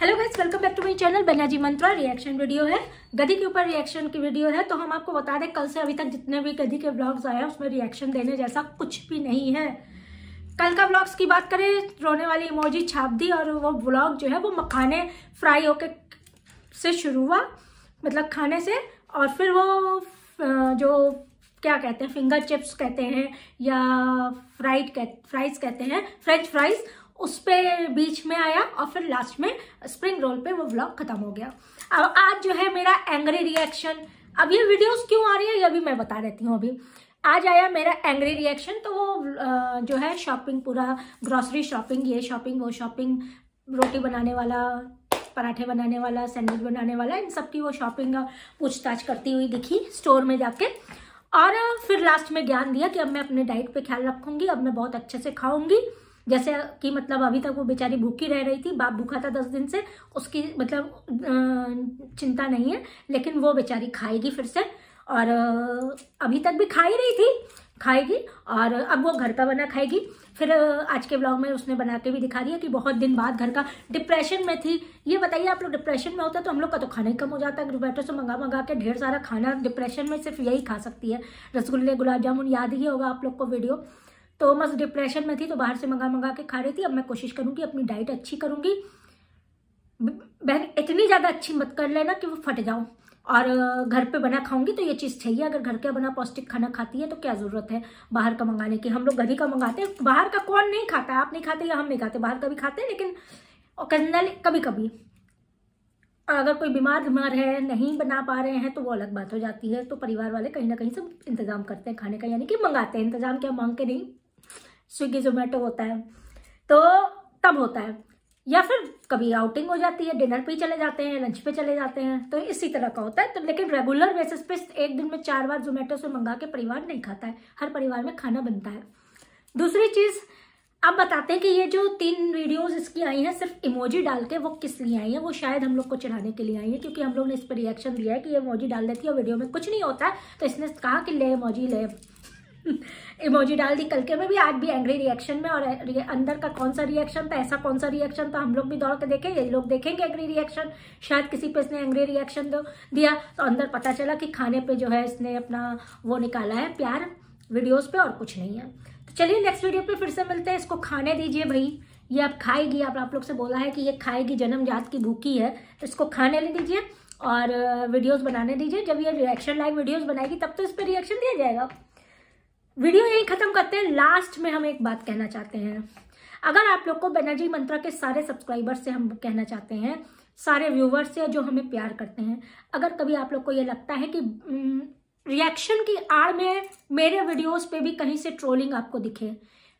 hello guys welcome back to my channel बनाजी मंत्रा reaction video है गधी के ऊपर रिएक्शन की वीडियो है तो हम आपको बता दें कल से अभी तक जितने भी गधी के ब्लॉग्स आए हैं उसमें रिएक्शन देने जैसा कुछ भी नहीं है कल का ब्लॉग्स की बात करें रोने वाली इमोजी छाप दी और वो ब्लॉग जो है वो मखाने फ्राई होके से शुरू हुआ मतलब खाने से और फिर वो जो क्या कहते हैं फिंगर चिप्स कहते हैं या फ्राइड कह, फ्राइज कहते हैं फ्रेंच फ्राइज उस पर बीच में आया और फिर लास्ट में स्प्रिंग रोल पे वो ब्लॉग खत्म हो गया अब आज जो है मेरा एंग्री रिएक्शन अब ये वीडियोस क्यों आ रही है ये भी मैं बता देती हूँ अभी आज आया मेरा एंग्री रिएक्शन तो वो जो है शॉपिंग पूरा ग्रॉसरी शॉपिंग ये शॉपिंग वो शॉपिंग रोटी बनाने वाला पराठे बनाने वाला सैंडविच बनाने वाला इन सब की वो शॉपिंग पूछताछ करती हुई दिखी स्टोर में जाके और फिर लास्ट में ज्ञान दिया कि अब मैं अपने डाइट पे ख्याल रखूंगी अब मैं बहुत अच्छे से खाऊँगी जैसे कि मतलब अभी तक वो बेचारी भूखी रह रही थी बाप भूखा था दस दिन से उसकी मतलब चिंता नहीं है लेकिन वो बेचारी खाएगी फिर से और अभी तक भी खा ही रही थी खाएगी और अब वो घर का बना खाएगी फिर आज के ब्लॉग में उसने बना के भी दिखा दिया कि बहुत दिन बाद घर का डिप्रेशन में थी ये बताइए आप लोग डिप्रेशन में होता तो हम लोग का तो खाना ही कम हो जाता है जोमेटो से मंगा मंगा के ढेर सारा खाना डिप्रेशन में सिर्फ यही खा सकती है रसगुल्ले गुलाब जामुन याद ही होगा आप लोग को वीडियो तो बस डिप्रेशन में थी तो बाहर से मंगा मंगा के खा रही थी अब मैं कोशिश करूँगी अपनी डाइट अच्छी करूँगी बहन इतनी ज़्यादा अच्छी मत कर लेना कि वो फट जाऊँ और घर पे बना खाऊंगी तो ये चीज़ चाहिए अगर घर का बना पौष्टिक खाना खाती है तो क्या ज़रूरत है बाहर का मंगाने की हम लोग घर ही का मंगाते हैं बाहर का कौन नहीं खाता है आप नहीं खाते या हम नहीं खाते बाहर का भी खाते हैं लेकिन ओकेजनली कभी कभी अगर कोई बीमार बीमार है नहीं बना पा रहे हैं तो वो अलग बात हो जाती है तो परिवार वाले कहीं ना कहीं सब इंतज़ाम करते हैं खाने का यानी कि मंगाते हैं इंतज़ाम क्या मांग के नहीं स्विगी जोमेटो होता है तो तब होता है या फिर कभी आउटिंग हो जाती है डिनर पे ही चले जाते हैं लंच पे चले जाते हैं तो इसी तरह का होता है तो लेकिन रेगुलर बेसिस पे एक दिन में चार बार जोमेटो से मंगा के परिवार नहीं खाता है हर परिवार में खाना बनता है दूसरी चीज़ अब बताते हैं कि ये जो तीन वीडियोस इसकी आई हैं सिर्फ इमोजी डाल के वो किस लिए आई हैं वो शायद हम लोग को चढ़ाने के लिए आई है क्योंकि हम लोग ने इस पर रिएक्शन दिया है कि ये इमोजी डाल देती है वीडियो में कुछ नहीं होता है तो इसने कहा कि ले इमोजी ले इमोजी डाल दी कल के में भी आज भी एंग्री रिएक्शन में और अंदर का कौन सा रिएक्शन था ऐसा कौन सा रिएक्शन था हम लोग भी दौड़ के देखें ये लोग देखेंगे एंग्री रिएक्शन शायद किसी पे इसने एंग्री रिएक्शन दो दिया तो अंदर पता चला कि खाने पे जो है इसने अपना वो निकाला है प्यार वीडियोज पे और कुछ नहीं है तो चलिए नेक्स्ट वीडियो पे फिर से मिलते हैं इसको खाने दीजिए भाई ये आप खाएगी आप आप लोग से बोला है कि ये खाएगी जात की भूखी है तो इसको खाने ले दीजिए और वीडियोज uh, बनाने दीजिए जब ये रिएक्शन लाइक वीडियोज बनाएगी तब तो इस पर रिएक्शन दिया जाएगा वीडियो यही खत्म करते हैं लास्ट में हम एक बात कहना चाहते हैं अगर आप लोग को बनर्जी मंत्रा के सारे सब्सक्राइबर से हम कहना चाहते हैं सारे व्यूवर्स से जो हमें प्यार करते हैं अगर कभी आप लोग को ये लगता है कि रिएक्शन हम्म, की आड़ में मेरे वीडियोस पे भी कहीं से ट्रोलिंग आपको दिखे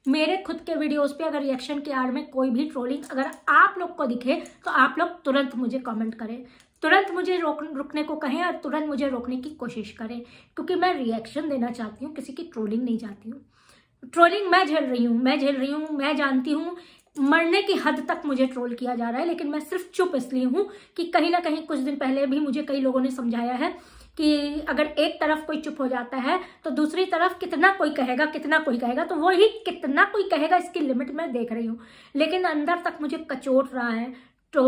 मेरे खुद के वीडियोस पे अगर रिएक्शन की आड़ में कोई भी ट्रोलिंग अगर आप लोग को दिखे तो आप लोग तुरंत मुझे कमेंट करें तुरंत मुझे रोक रुकने को कहें और तुरंत मुझे रोकने की कोशिश करें क्योंकि मैं रिएक्शन देना चाहती हूँ किसी की ट्रोलिंग नहीं चाहती हूँ ट्रोलिंग मैं झेल रही हूँ मैं झेल रही हूँ मैं जानती हूँ मरने की हद तक मुझे ट्रोल किया जा रहा है लेकिन मैं सिर्फ चुप इसलिए हूँ कि कहीं ना कहीं कुछ दिन पहले भी मुझे कई लोगों ने समझाया है कि अगर एक तरफ कोई चुप हो जाता है तो दूसरी तरफ कितना कोई कहेगा कितना कोई कहेगा तो वो ही कितना कोई कहेगा इसकी लिमिट मैं देख रही हूँ लेकिन अंदर तक मुझे कचोट रहा है तो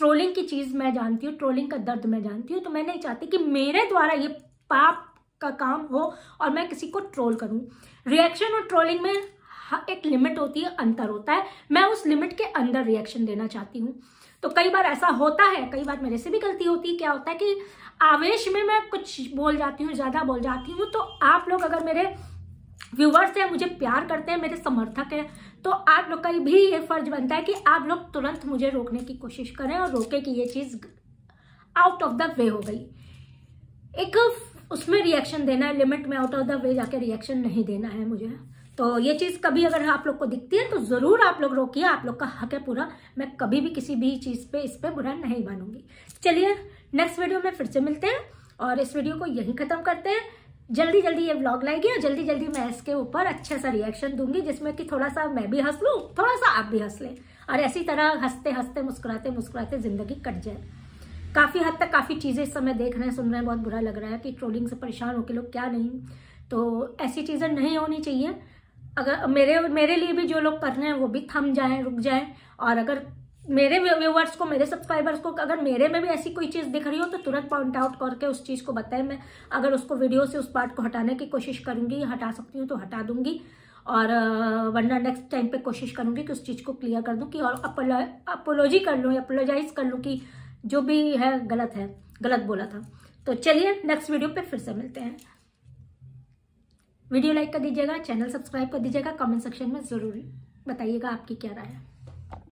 ट्रोलिंग की चीज़ मैं जानती हूँ ट्रोलिंग का दर्द मैं जानती हूँ तो मैं नहीं चाहती कि मेरे द्वारा ये पाप का काम हो और मैं किसी को ट्रोल करूँ रिएक्शन और ट्रोलिंग में एक लिमिट होती है अंतर होता है मैं उस लिमिट के अंदर रिएक्शन देना चाहती हूँ तो कई बार ऐसा होता है कई बार मेरे से भी गलती होती है क्या होता है कि आवेश में मैं कुछ बोल जाती हूँ ज़्यादा बोल जाती हूँ तो आप लोग अगर मेरे व्यूवर्स हैं मुझे प्यार करते हैं मेरे समर्थक हैं तो आप लोग का भी ये फर्ज बनता है कि आप लोग तुरंत मुझे रोकने की कोशिश करें और रोके कि ये चीज़ आउट ऑफ द वे हो गई एक उसमें रिएक्शन देना है लिमिट में आउट ऑफ द वे जाके रिएक्शन नहीं देना है मुझे तो ये चीज़ कभी अगर आप लोग को दिखती है तो ज़रूर आप लोग रोकिए आप लोग का हक है पूरा मैं कभी भी किसी भी चीज़ पे इस पर बुरा नहीं मानूंगी चलिए नेक्स्ट वीडियो में फिर से मिलते हैं और इस वीडियो को यहीं ख़त्म करते हैं जल्दी जल्दी ये ब्लॉग लाएगी और जल्दी जल्दी मैं इसके ऊपर अच्छा सा रिएक्शन दूंगी जिसमें कि थोड़ा सा मैं भी हंस लूँ थोड़ा सा आप भी हंस लें और ऐसी तरह हंसते हंसते मुस्कुराते मुस्कुराते जिंदगी कट जाए काफ़ी हद तक काफ़ी चीज़ें इस समय देख रहे हैं सुन रहे हैं बहुत बुरा लग रहा है कि ट्रोलिंग से परेशान होकर लोग क्या नहीं तो ऐसी चीज़ें नहीं होनी चाहिए अगर मेरे मेरे लिए भी जो लोग कर रहे हैं वो भी थम जाए रुक जाए और अगर मेरे व्यूवर्स को मेरे सब्सक्राइबर्स को अगर मेरे में भी ऐसी कोई चीज़ दिख रही हो तो तुरंत पॉइंट आउट करके उस चीज़ को बताएं मैं अगर उसको वीडियो से उस पार्ट को हटाने की कोशिश करूंगी हटा सकती हूँ तो हटा दूँगी और वरना नेक्स्ट टाइम पे कोशिश करूँगी कि उस चीज़ को क्लियर कर दूँ कि और अपोलॉजी कर लूँ अपोलोजाइज कर लूँ कि जो भी है गलत है गलत बोला था तो चलिए नेक्स्ट वीडियो पर फिर से मिलते हैं वीडियो लाइक कर दीजिएगा चैनल सब्सक्राइब कर दीजिएगा कमेंट सेक्शन में ज़रूर बताइएगा आपकी क्या राय है